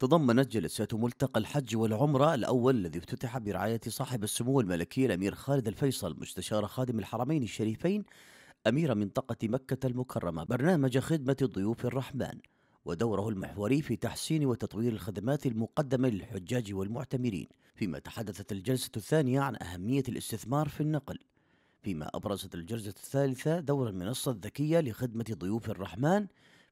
تضمنت جلسات ملتقى الحج والعمرة الأول الذي افتتح برعاية صاحب السمو الملكي الأمير خالد الفيصل مستشار خادم الحرمين الشريفين أمير منطقة مكة المكرمة برنامج خدمة ضيوف الرحمن ودوره المحوري في تحسين وتطوير الخدمات المقدمة للحجاج والمعتمرين فيما تحدثت الجلسة الثانية عن أهمية الاستثمار في النقل فيما أبرزت الجلسة الثالثة دور المنصة الذكية لخدمة ضيوف الرحمن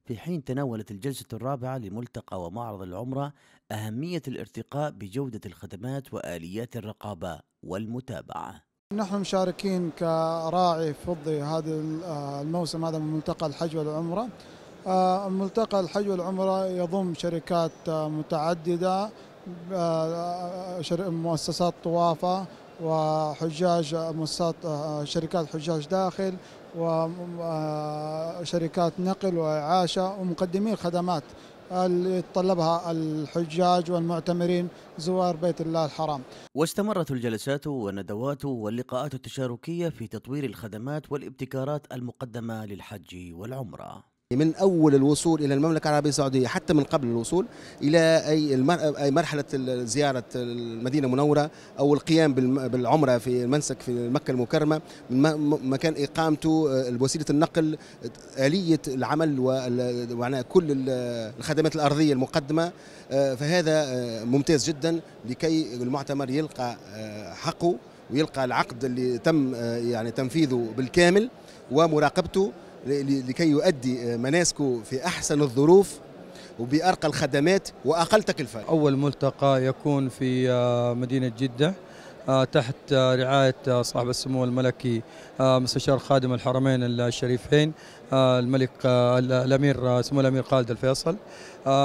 في حين تناولت الجلسة الرابعة لملتقى ومعرض العمرة أهمية الارتقاء بجودة الخدمات وآليات الرقابة والمتابعة نحن مشاركين كراعي فضي هذا آه، الموسم هذا من ملتقى الحج والعمرة آه، ملتقى الحج والعمرة يضم شركات آه، متعددة مؤسسات طوافة وحجاج مؤسسات شركات حجاج داخل وشركات نقل وعاشة ومقدمي الخدمات اللي يتطلبها الحجاج والمعتمرين زوار بيت الله الحرام واستمرت الجلسات والندوات واللقاءات التشاركية في تطوير الخدمات والابتكارات المقدمة للحج والعمرة من أول الوصول إلى المملكة العربية السعودية حتى من قبل الوصول إلى أي اي مرحلة زيارة المدينة المنورة أو القيام بالعمرة في المنسك في مكة المكرمة مكان إقامته آه، وسيلة النقل آلية العمل ومعنى كل الخدمات الأرضية المقدمة آه، فهذا آه، ممتاز جدا لكي المعتمر يلقى حقه ويلقى العقد اللي تم يعني تنفيذه بالكامل ومراقبته لكي يؤدي آه، مناسكه في أحسن الظروف وبأرقى الخدمات وأقل تكلفة أول ملتقى يكون في آه، مدينة جدة آه، تحت رعاية صاحب السمو الملكي مستشار خادم الحرمين الشريفين الملك الأمير سمو الأمير خالد الفيصل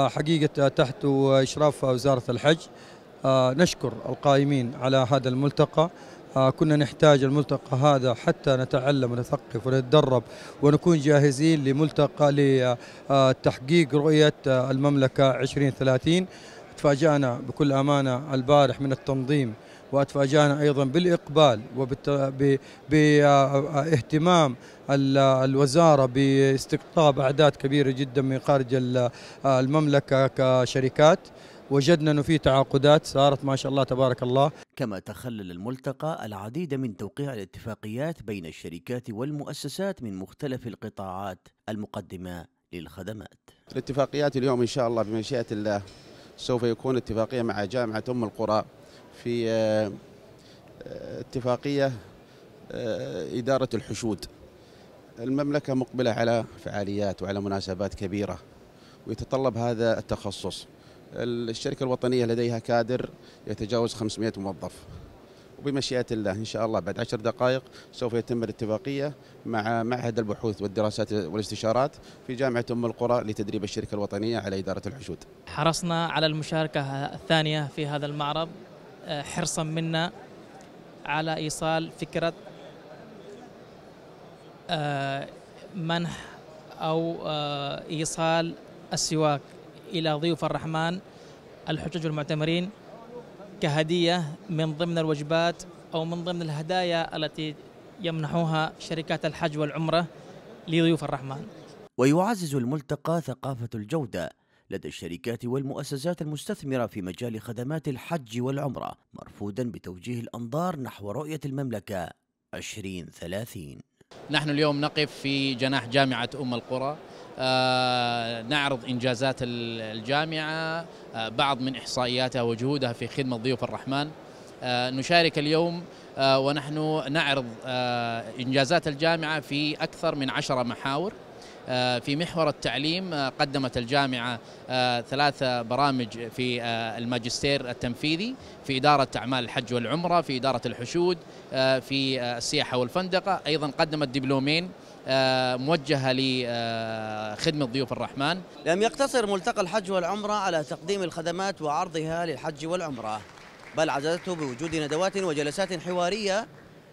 حقيقة تحت إشراف وزارة الحج نشكر القائمين على هذا الملتقى آه، كنا نحتاج الملتقى هذا حتى نتعلم ونثقف ونتدرب ونكون جاهزين لملتقى لتحقيق آه، رؤية آه، المملكة 2030 تفاجأنا بكل أمانة البارح من التنظيم واتفاجانا ايضا بالاقبال وباهتمام الوزاره باستقطاب اعداد كبيره جدا من خارج المملكه كشركات وجدنا أنه في تعاقدات صارت ما شاء الله تبارك الله كما تخلل الملتقى العديد من توقيع الاتفاقيات بين الشركات والمؤسسات من مختلف القطاعات المقدمة للخدمات الاتفاقيات اليوم إن شاء الله بمشيئة الله سوف يكون اتفاقية مع جامعة أم القرى في آه، اتفاقية آه، إدارة الحشود المملكة مقبلة على فعاليات وعلى مناسبات كبيرة ويتطلب هذا التخصص الشركة الوطنية لديها كادر يتجاوز 500 موظف وبمشيئة الله إن شاء الله بعد عشر دقائق سوف يتم الاتفاقية مع معهد البحوث والدراسات والاستشارات في جامعة أم القرى لتدريب الشركة الوطنية على إدارة الحشود حرصنا على المشاركة الثانية في هذا المعرض حرصا منا على إيصال فكرة آه، منح أو آه، إيصال السواك إلى ضيوف الرحمن الحجاج والمعتمرين كهدية من ضمن الوجبات أو من ضمن الهدايا التي يمنحوها شركات الحج والعمرة لضيوف الرحمن ويعزز الملتقى ثقافة الجودة لدى الشركات والمؤسسات المستثمرة في مجال خدمات الحج والعمرة مرفودا بتوجيه الأنظار نحو رؤية المملكة 2030 نحن اليوم نقف في جناح جامعة أم القرى آه، نعرض إنجازات الجامعة آه، بعض من إحصائياتها وجهودها في خدمة ضيوف الرحمن آه، نشارك اليوم ونحن نعرض إنجازات الجامعة في أكثر من عشرة محاور في محور التعليم قدمت الجامعة ثلاث برامج في الماجستير التنفيذي في إدارة أعمال الحج والعمرة في إدارة الحشود في السياحة والفندقة أيضا قدمت دبلومين موجهة خدمة ضيوف الرحمن لم يقتصر ملتقى الحج والعمرة على تقديم الخدمات وعرضها للحج والعمرة بل عززته بوجود ندوات وجلسات حوارية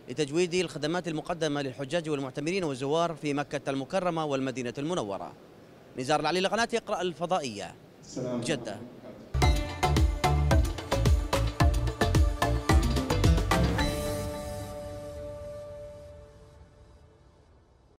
لتجويد الخدمات المقدمة للحجاج والمعتمرين والزوار في مكة المكرمة والمدينة المنورة نزار العلي لقناة يقرأ الفضائية جدة